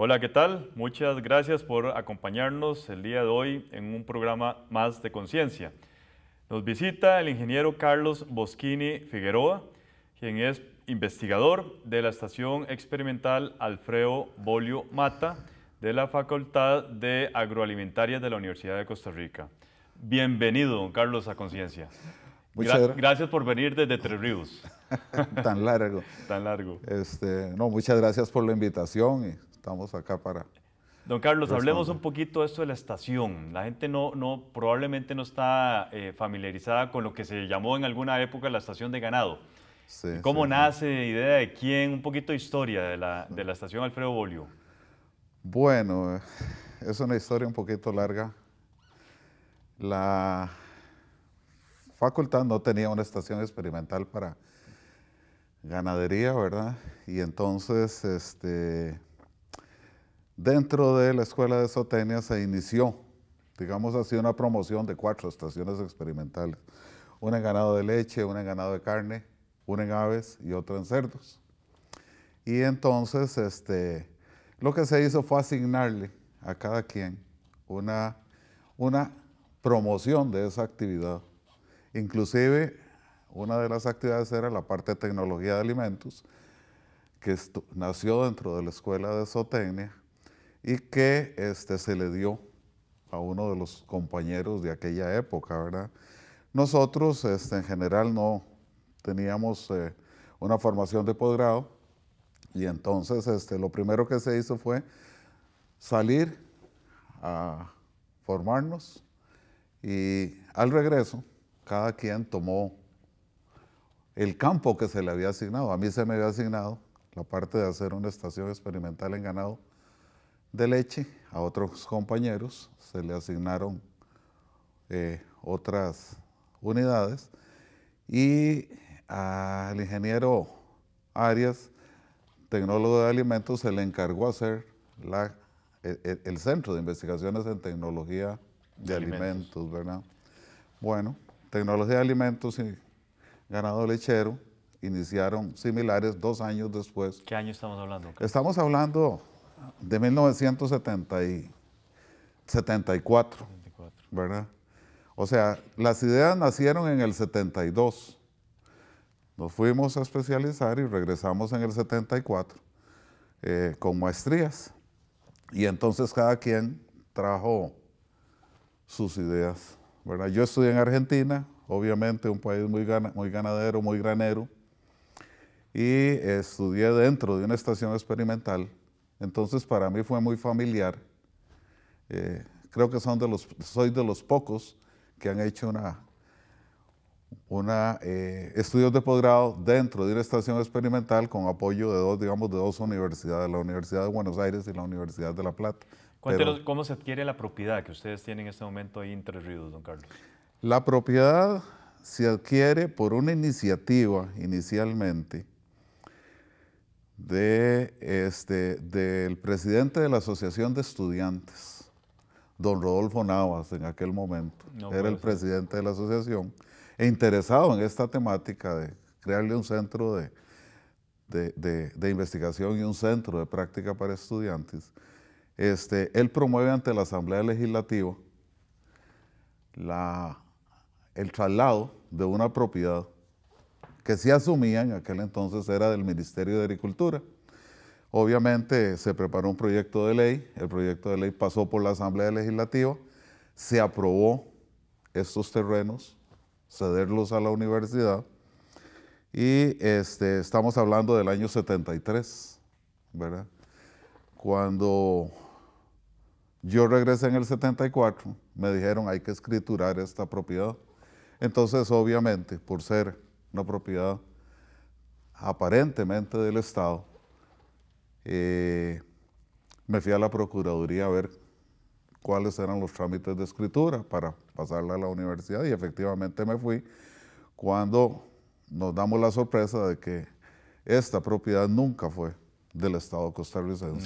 Hola, ¿qué tal? Muchas gracias por acompañarnos el día de hoy en un programa más de conciencia. Nos visita el ingeniero Carlos Boschini Figueroa, quien es investigador de la Estación Experimental Alfredo Bolio Mata de la Facultad de Agroalimentaria de la Universidad de Costa Rica. Bienvenido, don Carlos, a Conciencia. Muchas gracias por venir desde Tres Ríos. Tan largo. Tan largo. Este, no, muchas gracias por la invitación estamos acá para... Don Carlos, hablemos un poquito de esto de la estación. La gente no, no probablemente no está eh, familiarizada con lo que se llamó en alguna época la estación de ganado. Sí, ¿Cómo nace, idea de quién, un poquito historia de la, de la estación Alfredo Bolio? Bueno, eh, es una historia un poquito larga. La facultad no tenía una estación experimental para ganadería, ¿verdad? Y entonces, este, Dentro de la Escuela de Sotenia se inició, digamos así, una promoción de cuatro estaciones experimentales. Una en ganado de leche, una en ganado de carne, una en aves y otra en cerdos. Y entonces este, lo que se hizo fue asignarle a cada quien una, una promoción de esa actividad. Inclusive una de las actividades era la parte de tecnología de alimentos, que nació dentro de la escuela de zootecnia y que este, se le dio a uno de los compañeros de aquella época, ¿verdad? Nosotros este, en general no teníamos eh, una formación de posgrado y entonces este, lo primero que se hizo fue salir a formarnos y al regreso cada quien tomó el campo que se le había asignado. A mí se me había asignado la parte de hacer una estación experimental en ganado de leche. A otros compañeros se le asignaron eh, otras unidades y al ingeniero Arias, tecnólogo de alimentos, se le encargó hacer la, e, e, el, Centro de Investigaciones en Tecnología de, alimentos. ¿verdad? Bueno, Tecnología de Alimentos y Ganado Lechero iniciaron similares dos años después. ¿Qué año estamos hablando? Estamos hablando de 1974, ¿verdad? O sea, las ideas nacieron en el 72. Nos fuimos a especializar y regresamos en el 74 eh, con maestrías. Y entonces cada quien trajo sus ideas, ¿verdad? Yo estudié en Argentina, obviamente un país muy, muy ganadero, muy granero, y estudié dentro de una estación experimental entonces para mí fue muy familiar. Eh, creo que soy de los pocos que han hecho una, una eh, estudios de posgrado dentro de una estación experimental con apoyo de dos, de dos universidades, la Universidad de Buenos Aires y la Universidad de La Plata. ¿Cómo se adquiere la propiedad que ustedes tienen en este momento ahí en don Carlos? La propiedad se adquiere por una iniciativa inicialmente este, del presidente de la Asociación de Estudiantes, don Rodolfo Navas, en aquel momento, era el presidente de la asociación, e interesado en esta temática de crearle un centro de, investigación y un centro de práctica para estudiantes, este, él promueve ante la Asamblea Legislativa la, el traslado de una propiedad que se asumían, en aquel entonces era del Ministerio de Agricultura. Obviamente se preparó un proyecto de ley, el proyecto de ley pasó por la Asamblea Legislativa, se aprobó estos terrenos, cederlos a la universidad y este, estamos hablando del año 73, ¿verdad? Cuando yo regresé en el 74, me dijeron hay que escriturar esta propiedad. Entonces, obviamente, por ser una propiedad aparentemente del Estado, eh, me fui a la Procuraduría a ver cuáles eran los trámites de escritura para pasarla a la universidad y efectivamente me fui cuando nos damos la sorpresa de que esta propiedad nunca fue del Estado costarricense.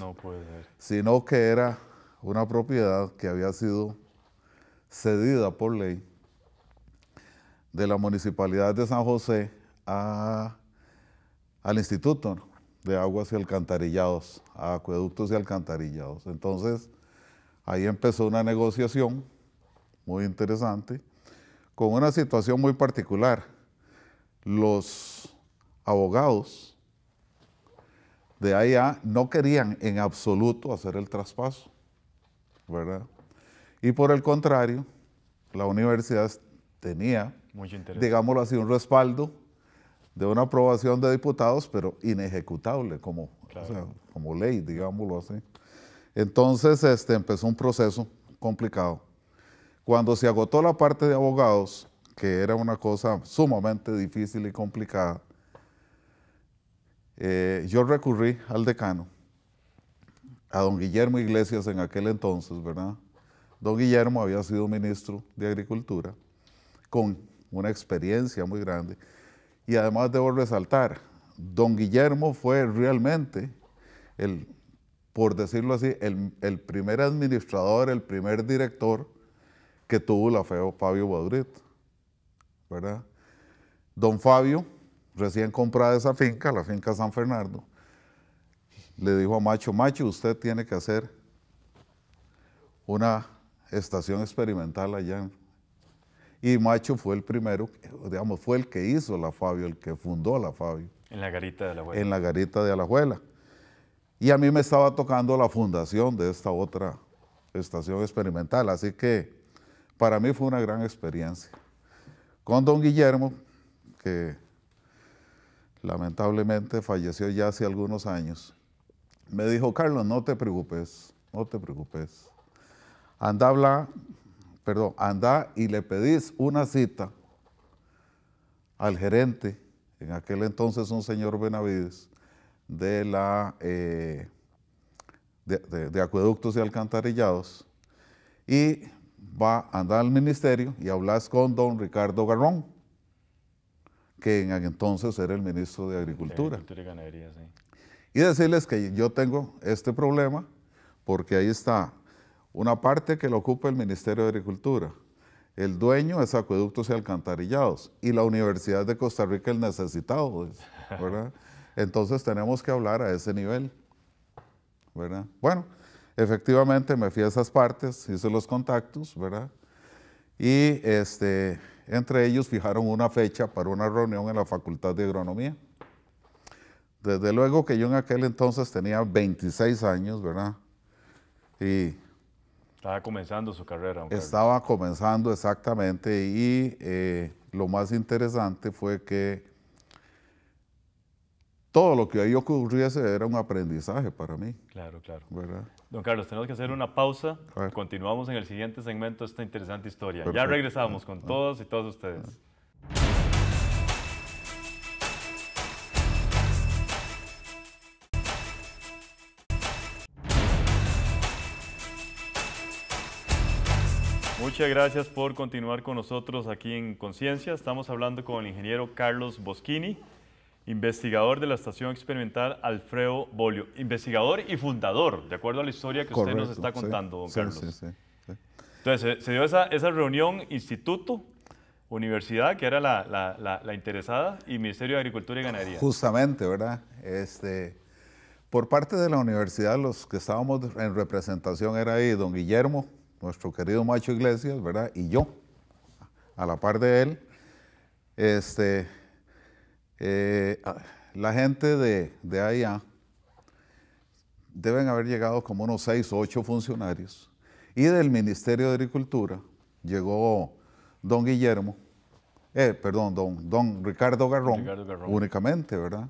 Sino que era una propiedad que había sido cedida por ley de la Municipalidad de San José al Instituto de Aguas y Alcantarillados, a Acueductos y Alcantarillados. Entonces, ahí empezó una negociación muy interesante con una situación muy particular. Los abogados de allá no querían en absoluto hacer el traspaso, ¿verdad? Y por el contrario, la universidad tenía digámoslo así, un respaldo de una aprobación de diputados, pero inejecutable como, como ley, digámoslo así. Entonces este, empezó un proceso complicado. Cuando se agotó la parte de abogados, que era una cosa sumamente difícil y complicada, eh, yo recurrí al decano, a don Guillermo Iglesias en aquel entonces, ¿verdad? Don Guillermo había sido ministro de Agricultura, con una experiencia muy grande. Y además debo resaltar, don Guillermo fue realmente el, por decirlo así, el, el primer administrador, el primer director que tuvo la feo Fabio Badurit, ¿verdad? Don Fabio, recién comprada esa finca, la finca San Fernando, le dijo a Macho, Macho, usted tiene que hacer una estación experimental allá en y Macho fue el primero, digamos, fue el que hizo la Fabio, el que fundó la Fabio. En la garita de la abuela. En la garita de la Y a mí me estaba tocando la fundación de esta otra estación experimental, así que para mí fue una gran experiencia. Con don Guillermo, que lamentablemente falleció ya hace algunos años, me dijo, Carlos, no te preocupes, no te preocupes. Anda a hablar perdón, anda y le pedís una cita al gerente, en aquel entonces un señor Benavides, de la eh, de, acueductos y alcantarillados, y va a andar al ministerio y hablas con don Ricardo Garrón, que en aquel entonces era el ministro de Agricultura. y, y decirles que yo tengo este problema porque ahí está una parte que la ocupa el Ministerio de Agricultura. El dueño es Acueductos y Alcantarillados. Y la Universidad de Costa Rica, el necesitado. Pues, ¿verdad? Entonces tenemos que hablar a ese nivel. ¿verdad? Bueno, efectivamente me fui a esas partes, hice los contactos, ¿verdad? Y este, entre ellos fijaron una fecha para una reunión en la Facultad de Agronomía. Desde luego que yo en aquel entonces tenía 26 años, ¿verdad? Y estaba comenzando su carrera. Estaba comenzando exactamente y eh, lo más interesante fue que todo lo que ahí ocurriese era un aprendizaje para mí. Claro, claro. Don Carlos, tenemos que hacer una pausa. Continuamos en el siguiente segmento de esta interesante historia. Ya regresamos con ah. todos y todas ustedes. Ah. Muchas gracias por continuar con nosotros aquí en Conciencia. Estamos hablando con el ingeniero Carlos Boschini, investigador de la Estación Experimental Alfredo Bolio, investigador y fundador, de acuerdo a la historia que usted nos está contando, don Carlos. Entonces, se dio esa, reunión instituto universidad, que era la, la, interesada, y Ministerio de Agricultura y Ganadería. Justamente, ¿verdad? Este, por parte de la universidad, los que estábamos en representación era ahí don Guillermo nuestro querido Macho Iglesias, ¿verdad? Y yo, a la par de él, este, eh, la gente de, de allá, deben haber llegado como unos seis o ocho funcionarios, y del Ministerio de Agricultura llegó don Guillermo, eh, perdón, don, Ricardo, Garrón, únicamente, ¿verdad?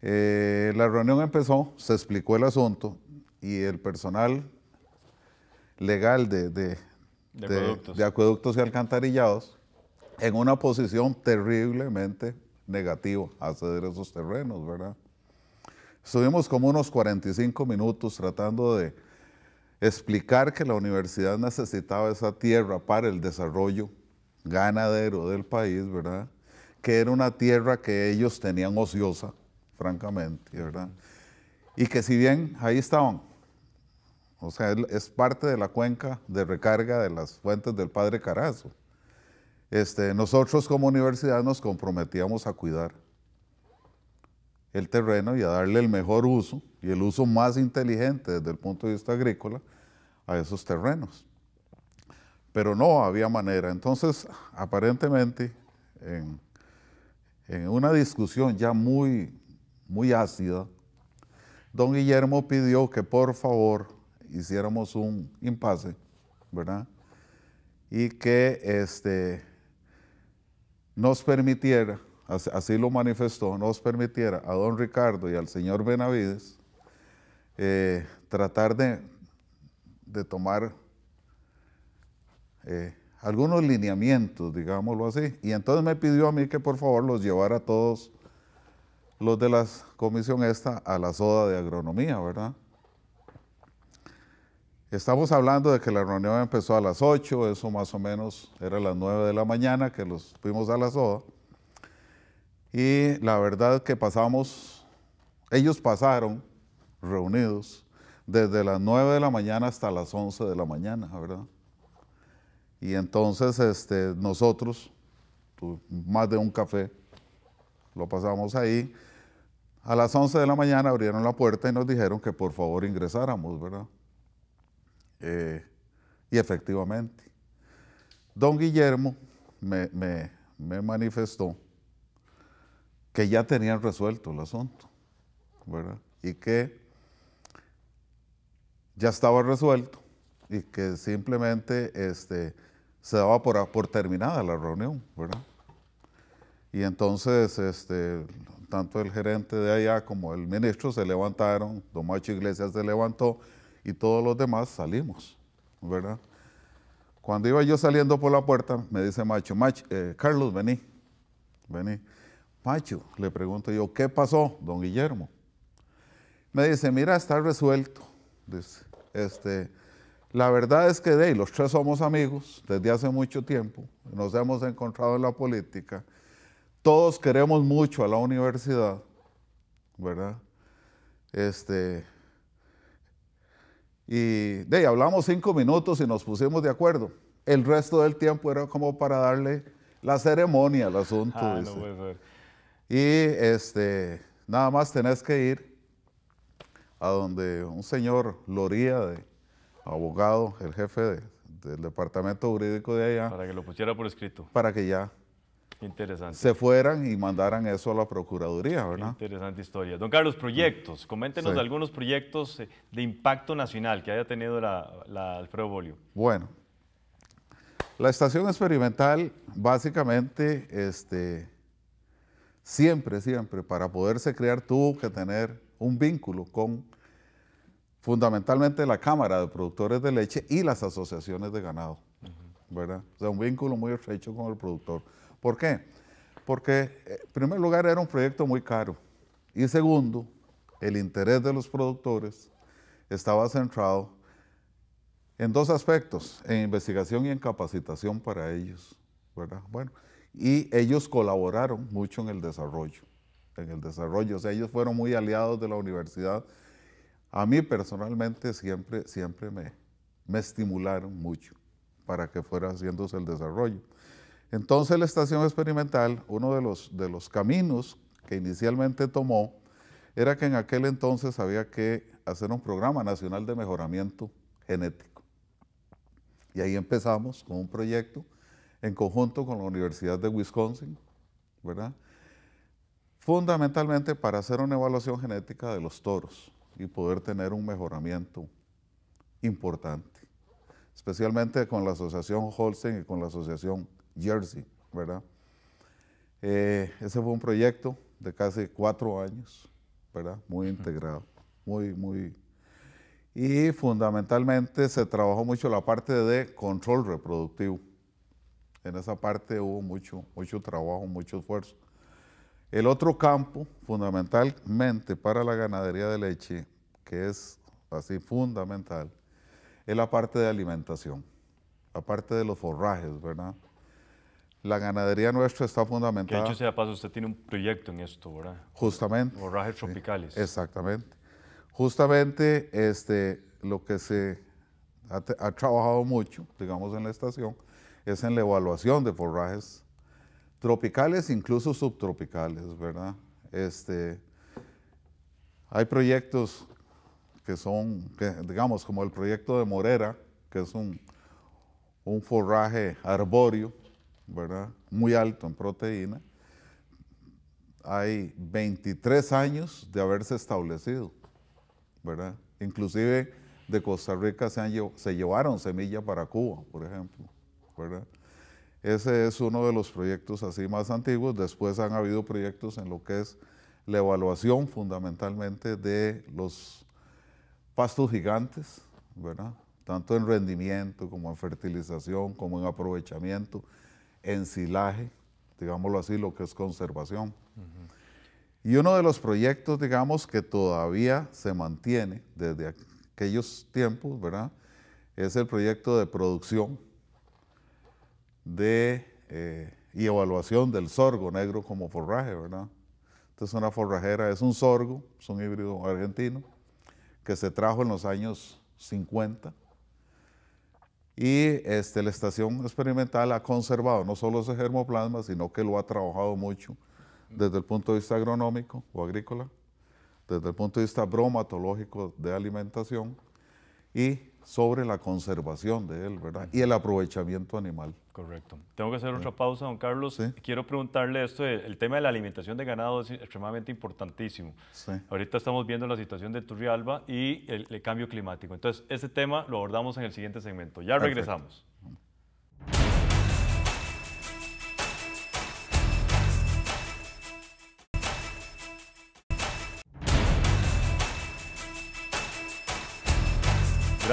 Eh, la reunión empezó, se explicó el asunto y el personal legal de, de, de, acueductos. acueductos. y alcantarillados en una posición terriblemente negativa a ceder esos terrenos, ¿verdad? Estuvimos como unos 45 minutos tratando de explicar que la universidad necesitaba esa tierra para el desarrollo ganadero del país, ¿verdad? Que era una tierra que ellos tenían ociosa, francamente, ¿verdad? Y que si bien ahí estaban o sea, es parte de la cuenca de recarga de las fuentes del padre Carazo. Este, nosotros como universidad nos comprometíamos a cuidar el terreno y a darle el mejor uso y el uso más inteligente desde el punto de vista agrícola a esos terrenos. Pero no había manera. Entonces, aparentemente, en, en una discusión ya muy, muy ácida, don Guillermo pidió que por favor hiciéramos un impasse, ¿verdad? Y que este, nos permitiera, así lo manifestó, nos permitiera a don Ricardo y al señor Benavides eh, tratar de, tomar eh, algunos lineamientos, digámoslo así. Y entonces me pidió a mí que por favor los llevara todos los de la comisión esta a la soda de agronomía, ¿verdad? Estamos hablando de que la reunión empezó a las 8, eso más o menos era las 9 de la mañana que los fuimos a la soda. Y la verdad que pasamos, ellos pasaron reunidos desde las 9 de la mañana hasta las 11 de la mañana, ¿verdad? Y entonces este, nosotros, más de un café, lo pasamos ahí. A las 11 de la mañana abrieron la puerta y nos dijeron que por favor ingresáramos, ¿verdad? Eh, y efectivamente, don Guillermo me, manifestó que ya tenían resuelto el asunto, ¿verdad? Y que ya estaba resuelto y que simplemente este, se daba por, terminada la reunión, ¿verdad? Y entonces, este, tanto el gerente de allá como el ministro se levantaron, Don Macho Iglesias se levantó y todos los demás salimos, ¿verdad? Cuando iba yo saliendo por la puerta, me dice Macho, Macho eh, Carlos, vení, vení. Macho, le pregunto yo, ¿qué pasó, don Guillermo? Me dice, mira, está resuelto. Dice, este, la verdad es que de los tres somos amigos desde hace mucho tiempo, nos hemos encontrado en la política, todos queremos mucho a la universidad, ¿verdad? Este, y de ahí hablamos cinco minutos y nos pusimos de acuerdo. El resto del tiempo era como para darle la ceremonia al asunto. Ah, y este, nada más tenés que ir a donde un señor Loría, de, abogado, el jefe del departamento jurídico de allá. Para que lo pusiera por escrito. Para que ya Interesante. se fueran y mandaran eso a la Procuraduría, ¿verdad? interesante historia. Don Carlos, proyectos. Coméntenos algunos proyectos eh, de impacto nacional que haya tenido la, Alfredo Bolio. Bueno, la estación experimental básicamente este, siempre, siempre, para poderse crear tuvo que tener un vínculo con fundamentalmente la Cámara de Productores de Leche y las asociaciones de ganado, ¿verdad? O sea, un vínculo muy estrecho con el productor ¿Por qué? Porque, eh, en primer lugar, era un proyecto muy caro. Y segundo, el interés de los productores estaba centrado en dos aspectos, en investigación y en capacitación para ellos, ¿verdad? Bueno, y ellos colaboraron mucho en el desarrollo, en el desarrollo, o sea, ellos fueron muy aliados de la universidad. A mí personalmente siempre, siempre me, me estimularon mucho para que fuera haciéndose el desarrollo. Entonces la estación experimental, uno de los, de los caminos que inicialmente tomó, era que en aquel entonces había que hacer un programa nacional de mejoramiento genético. Y ahí empezamos con un proyecto en conjunto con la Universidad de Wisconsin, ¿verdad? Fundamentalmente para hacer una evaluación genética de los toros y poder tener un mejoramiento importante, especialmente con la Asociación Holstein y con la Asociación Jersey, ¿verdad? Eh, ese fue un proyecto de casi cuatro años, ¿verdad? Muy integrado, muy, muy... Y fundamentalmente se trabajó mucho la parte de control reproductivo. En esa parte hubo mucho, mucho trabajo, mucho esfuerzo. El otro campo, fundamentalmente para la ganadería de leche, que es así fundamental, es la parte de alimentación, la parte de los forrajes, ¿verdad? la ganadería nuestra está fundamental. Que de hecho, sea paso, usted tiene un proyecto en esto, ¿verdad? Justamente. Forrajes tropicales. exactamente. Justamente este, lo que se ha, trabajado mucho, digamos, en la estación, es en la evaluación de forrajes tropicales, incluso subtropicales, ¿verdad? Este, hay proyectos que son, digamos, como el proyecto de Morera, que es un forraje arbóreo, ¿verdad? Muy alto en proteína, hay 23 años de haberse establecido, ¿verdad? Inclusive de Costa Rica se, se llevaron semillas para Cuba, por ejemplo, ¿verdad? Ese es uno de los proyectos así más antiguos. Después han habido proyectos en lo que es la evaluación fundamentalmente de los pastos gigantes, ¿verdad? Tanto en rendimiento como en fertilización, como en aprovechamiento ensilaje, digámoslo así, lo que es conservación. Y uno de los proyectos, digamos, que todavía se mantiene desde aquellos tiempos, ¿verdad? Es el proyecto de producción eh, y evaluación del sorgo negro como forraje, ¿verdad? Entonces una forrajera es un sorgo, es un híbrido argentino, que se trajo en los años 50 y este, la estación experimental ha conservado no solo ese germoplasma, sino que lo ha trabajado mucho desde el punto de vista agronómico o agrícola, desde el punto de vista bromatológico de alimentación y sobre la conservación de él, ¿verdad? Y el aprovechamiento animal. Correcto. Tengo que hacer otra pausa, don Carlos. Quiero preguntarle esto, el tema de la alimentación de ganado es extremadamente importantísimo. Sí. Ahorita estamos viendo la situación de Turrialba y el, cambio climático. Entonces, ese tema lo abordamos en el siguiente segmento. Ya regresamos.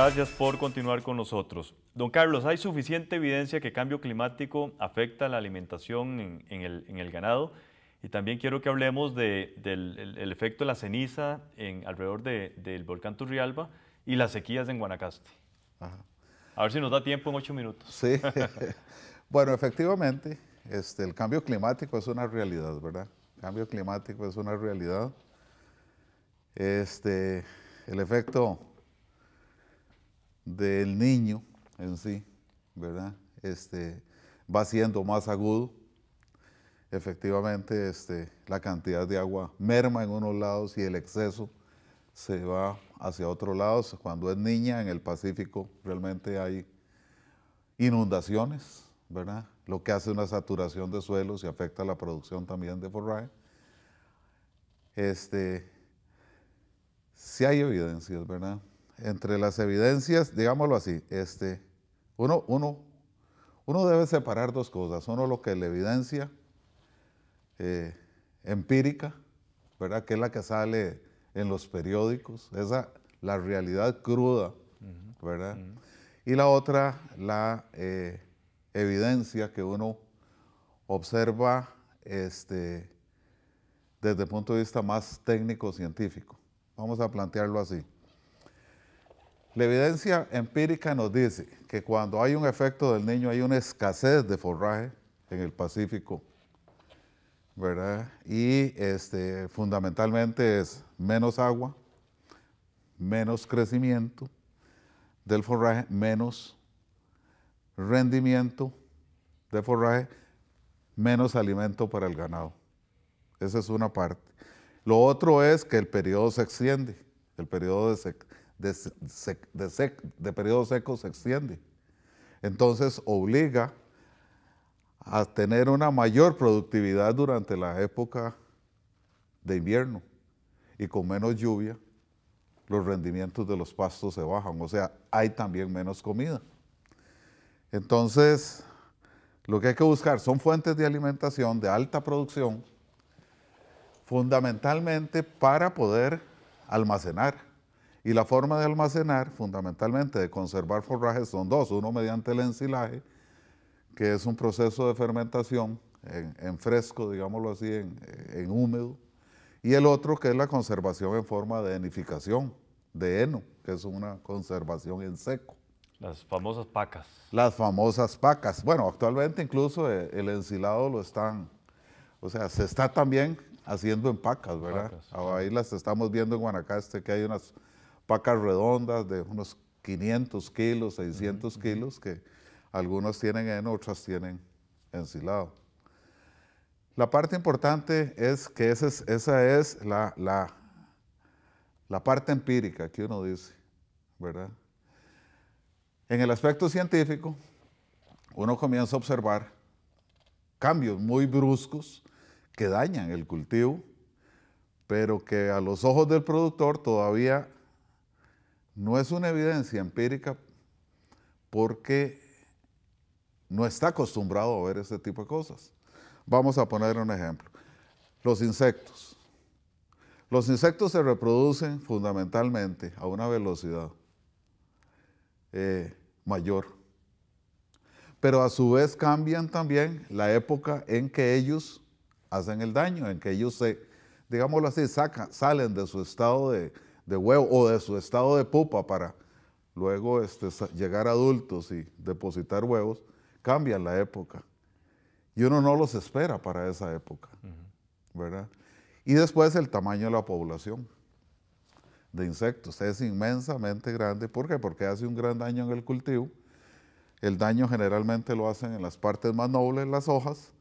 Gracias por continuar con nosotros. Don Carlos, ¿hay suficiente evidencia que cambio climático afecta la alimentación en, el, ganado? Y también quiero que hablemos del efecto de la ceniza en, alrededor del volcán Turrialba y las sequías en Guanacaste. A ver si nos da tiempo en ocho minutos. Sí. bueno, efectivamente, este, el cambio climático es una realidad, ¿verdad? El cambio climático es una realidad. Este, el efecto del niño en sí, ¿verdad? Este, va siendo más agudo. Efectivamente, este, la cantidad de agua merma en unos lados y el exceso se va hacia otros lados. Cuando es niña en el Pacífico realmente hay inundaciones, ¿verdad? Lo que hace una saturación de suelos y afecta la producción también de forraje. Este, si hay evidencias, ¿verdad? entre las evidencias, digámoslo así, este, uno, uno, debe separar dos cosas. Uno lo que es la evidencia eh, empírica, ¿verdad? que es la que sale en los periódicos, esa, la realidad cruda, ¿verdad? Y la otra, la eh, evidencia que uno observa este, desde el punto de vista más técnico-científico. Vamos a plantearlo así. La evidencia empírica nos dice que cuando hay un efecto del niño hay una escasez de forraje en el Pacífico, ¿verdad? Y este, fundamentalmente es menos agua, menos crecimiento del forraje, menos rendimiento de forraje, menos alimento para el ganado. Esa es una parte. Lo otro es que el periodo se extiende, el periodo de, de, periodo seco se extiende. Entonces obliga a tener una mayor productividad durante la época de invierno y con menos lluvia los rendimientos de los pastos se bajan, o sea, hay también menos comida. Entonces, lo que hay que buscar son fuentes de alimentación de alta producción, fundamentalmente para poder almacenar y la forma de almacenar, fundamentalmente de conservar forrajes, son dos. Uno mediante el ensilaje, que es un proceso de fermentación en, fresco, digámoslo así, en, húmedo. Y el otro que es la conservación en forma de enificación, de heno, que es una conservación en seco. Las famosas pacas. Las famosas pacas. Bueno, actualmente incluso eh, el ensilado lo están, o sea, se está también haciendo en pacas, ¿verdad? Ah, ahí las estamos viendo en Guanacaste, que hay unas pacas redondas de unos 500 kilos, 600 kilos, que algunos tienen en, otras tienen ensilado. La parte importante es que esa es, la, la, la parte empírica que uno dice, ¿verdad? En el aspecto científico, uno comienza a observar cambios muy bruscos que dañan el cultivo, pero que a los ojos del productor todavía no es una evidencia empírica porque no está acostumbrado a ver ese tipo de cosas. Vamos a poner un ejemplo. Los insectos. Los insectos se reproducen fundamentalmente a una velocidad eh, mayor, pero a su vez cambian también la época en que ellos hacen el daño, en que ellos se, digámoslo así, salen de su estado de, de huevo o de su estado de pupa para luego este, llegar adultos y depositar huevos, cambian la época. Y uno no los espera para esa época, ¿verdad? Y después el tamaño de la población de insectos es inmensamente grande. ¿Por qué? Porque hace un gran daño en el cultivo. El daño generalmente lo hacen en las partes más nobles, las hojas.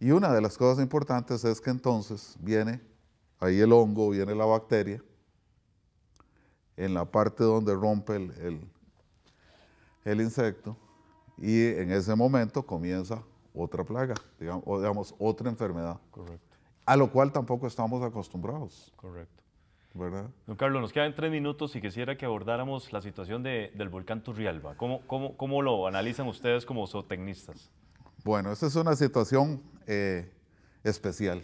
Y una de las cosas importantes es que entonces viene ahí el hongo, viene la bacteria, en la parte donde rompe el, el, insecto y en ese momento comienza otra plaga, digamos, o digamos otra enfermedad. Correcto. A lo cual tampoco estamos acostumbrados. Correcto. ¿Verdad? Don Carlos, nos quedan tres minutos y quisiera que abordáramos la situación de, del volcán Turrialba. ¿Cómo, ¿Cómo, cómo, lo analizan ustedes como zootecnistas? Bueno, esta es una situación eh, especial,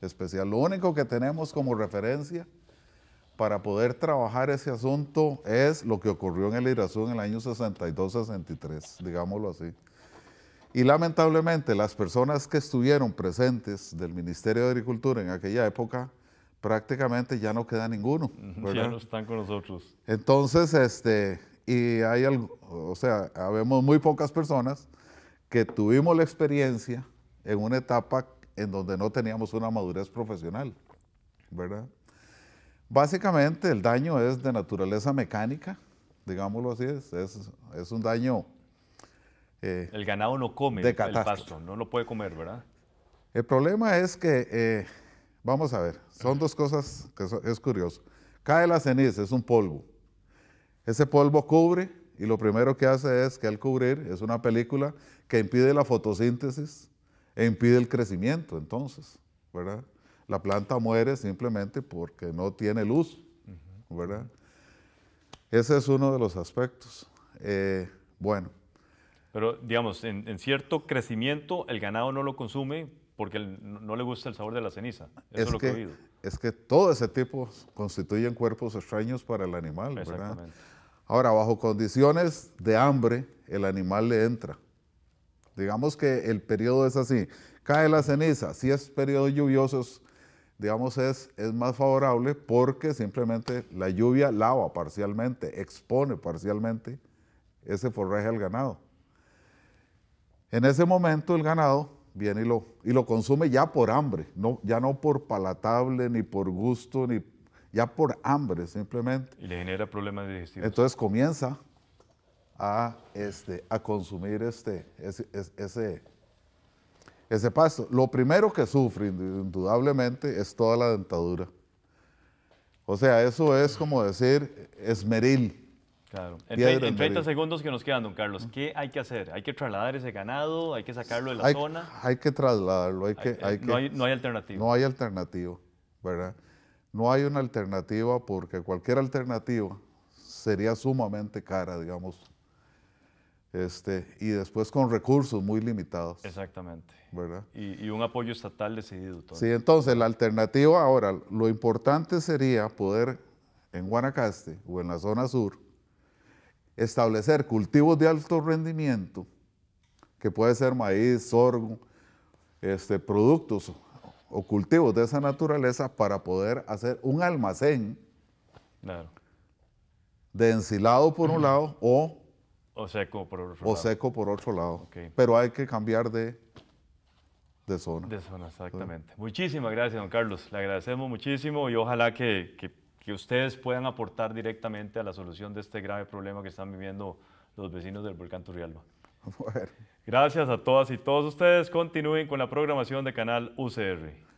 especial. Lo único que tenemos como referencia para poder trabajar ese asunto es lo que ocurrió en el Irazú en el año 62-63, digámoslo así. Y lamentablemente las personas que estuvieron presentes del Ministerio de Agricultura en aquella época, prácticamente ya no queda ninguno. ¿verdad? Ya no están con nosotros. Entonces, este, y hay algo, o sea, habemos muy pocas personas que tuvimos la experiencia en una etapa en donde no teníamos una madurez profesional, ¿verdad? Básicamente el daño es de naturaleza mecánica, digámoslo así, es, es, un daño... Eh, el ganado no come el pasto, no lo puede comer, ¿verdad? El problema es que, eh, vamos a ver, son dos cosas que es curioso. Cae la ceniza, es un polvo. Ese polvo cubre y lo primero que hace es que al cubrir es una película que impide la fotosíntesis e impide el crecimiento, entonces, ¿verdad? La planta muere simplemente porque no tiene luz, ¿verdad? Ese es uno de los aspectos. Eh, bueno. Pero digamos, en, cierto crecimiento el ganado no lo consume porque no le gusta el sabor de la ceniza. Eso es, lo que, he oído. Es que todo ese tipo constituyen cuerpos extraños para el animal, ¿verdad? Ahora, bajo condiciones de hambre, el animal le entra. Digamos que el periodo es así. Cae la ceniza, si es periodo lluvioso digamos, es, es más favorable porque simplemente la lluvia lava parcialmente, expone parcialmente ese forraje al ganado. En ese momento el ganado viene y lo, y lo consume ya por hambre, no, ya no por palatable, ni por gusto, ni ya por hambre simplemente. Y le genera problemas digestivos. Entonces comienza a, este, a consumir este, ese, ese, ese paso, Lo primero que sufre, indudablemente, es toda la dentadura. O sea, eso es como decir esmeril. Claro. En, 30 segundos que nos quedan, don Carlos, ¿qué hay que hacer? ¿Hay que trasladar ese ganado? ¿Hay que sacarlo de la zona? Hay que trasladarlo. Eh, hay que, no, hay, no hay alternativa. No hay alternativa, ¿verdad? No hay una alternativa porque cualquier alternativa sería sumamente cara, digamos, este, y después con recursos muy limitados. Exactamente. Y, un apoyo estatal decidido. Sí, entonces la alternativa ahora, lo importante sería poder en Guanacaste o en la zona sur establecer cultivos de alto rendimiento, que puede ser maíz, sorgo, este, productos o cultivos de esa naturaleza para poder hacer un almacén de ensilado por un lado o o seco por otro lado. O seco por otro lado. Pero hay que cambiar de, de zona. De zona, exactamente. Muchísimas gracias, don Carlos. Le agradecemos muchísimo y ojalá que, ustedes puedan aportar directamente a la solución de este grave problema que están viviendo los vecinos del volcán Turrialba. Gracias a todas y todos ustedes. Continúen con la programación de Canal UCR.